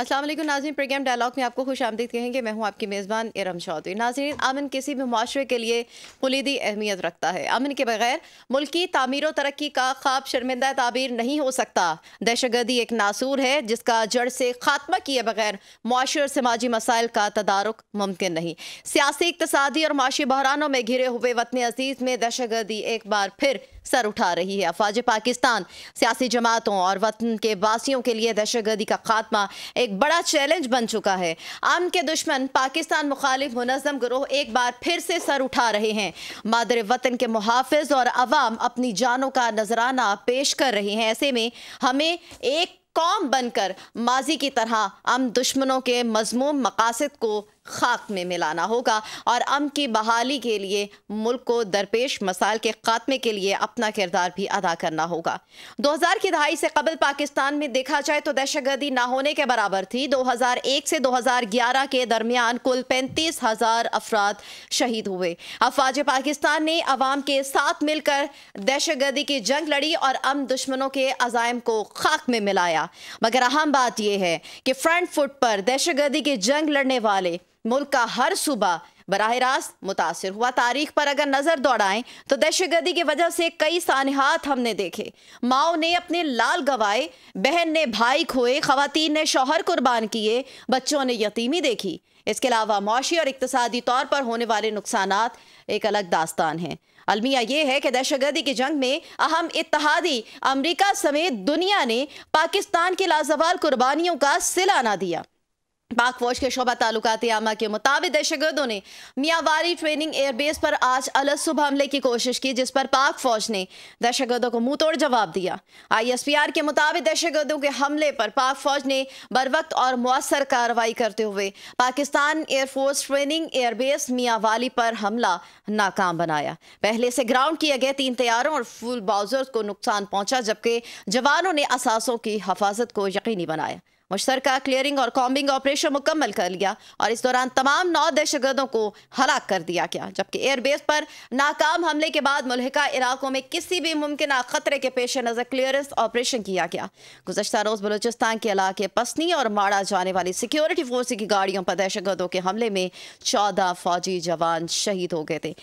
असलम नाजीन programme dialogue में आपको खुश आमदीद कहेंगे मैं हूँ आपकी मेज़बान इरम चौधरी नाजीन अमन किसी भी माशरे के लिए पुलिदी अहमियत रखता है अमन के बगैर मुल्क की तमीर व तरक्की का ख्वाब शर्मिंदा ताबीर नहीं हो सकता दहशतगर्दी एक नासूर है जिसका जड़ से खात्मा किए बगैर माशी और समाजी मसाइल का तदारक मुमकिन नहीं सियासी इकतदी और माशी बहरानों में घिरे हुए वतन अजीज़ में दहशतगर्दी एक बार फिर सर उठा रही है अफवाज पाकिस्तान सियासी जमातों और वतन के वासियों के लिए दहशतगर्दी का खात्मा एक बड़ा चैलेंज बन चुका है आम के दुश्मन पाकिस्तान मुखालिफ मुनजम ग्रोह एक बार फिर से सर उठा रहे हैं मादर वतन के मुहाफ़ और अवाम अपनी जानों का नजराना पेश कर रहे हैं ऐसे में हमें एक कौम बनकर माजी की तरह अम दुश्मनों के मजमूम मकासद को खाक में मिलाना होगा और अम की बहाली के लिए मुल्क को दरपेश मसाइल के खात्मे के लिए अपना किरदार भी अदा करना होगा दो हज़ार की दहाई से कबल पाकिस्तान में देखा जाए तो दहशत गर्दी ना होने के बराबर थी दो हज़ार एक से दो हज़ार ग्यारह के दरमियान कुल पैंतीस हज़ार अफराद शहीद हुए अफवाज पाकिस्तान ने अवाम के साथ मिलकर दहशत गर्दी की जंग लड़ी और अम दुश्मनों के अजायम को खाक में मिलाया मगर अहम बात यह है कि फ्रंट फुट पर दहशत गर्दी की जंग लड़ने वाले मुल्क का हर सूबा बरह रास्त मुतासर हुआ तारीख पर अगर नज़र दौड़ाएं तो दहशत गर्दी की वजह से कई सानहात हमने देखे माओ ने अपने लाल गवाए बहन ने भाई खोए खातन ने शोहर कुर्बान किए बच्चों ने यतीमी देखी इसके अलावा मुशी और इकतदी तौर पर होने वाले नुकसान एक अलग दास्तान है अलमिया ये है कि दहशतगर्दी की जंग में अहम इतिहादी अमरीका समेत दुनिया ने पाकिस्तान के लाजवाल कुर्बानियों का सिला ना दिया पाक फौज के शोबा तालुकात के मुताबिक दहशतगर्दों ने मियावारी ट्रेनिंग एयरबेस पर आज अलग सुबह हमले की कोशिश की जिस पर पाक फौज ने दहशतगर्दों को मुंह तोड़ जवाब दिया आईएसपीआर के मुताबिक दहशतगर्दों के हमले पर पाक फौज ने बर वक्त और मौसर कार्रवाई करते हुए Pakistan air force training airbase Mianwali पर हमला नाकाम बनाया पहले से ग्राउंड किए गए तीन तैयारों और फुल बाउजर्स को नुकसान पहुंचा जबकि जवानों ने असासों की हफाजत को यकीनी बनाया मुश्तर क्लियरिंग और कॉम्बिंग ऑपरेशन मुकम्मल कर लिया और इस दौरान तमाम नौ दहशतगर्दों को हलाक कर दिया गया जबकि एयरबेस पर नाकाम हमले के बाद मुलहका इलाकों में किसी भी मुमकिन खतरे के पेश नज़र क्लियरेंस ऑपरेशन किया गया गुजशत रोज़ बलोचिस्तान के इलाके पसनी और माड़ा जाने वाली सिक्योरिटी फोर्स की गाड़ियों पर दहशतगर्दों के हमले में चौदह फौजी जवान शहीद हो गए थे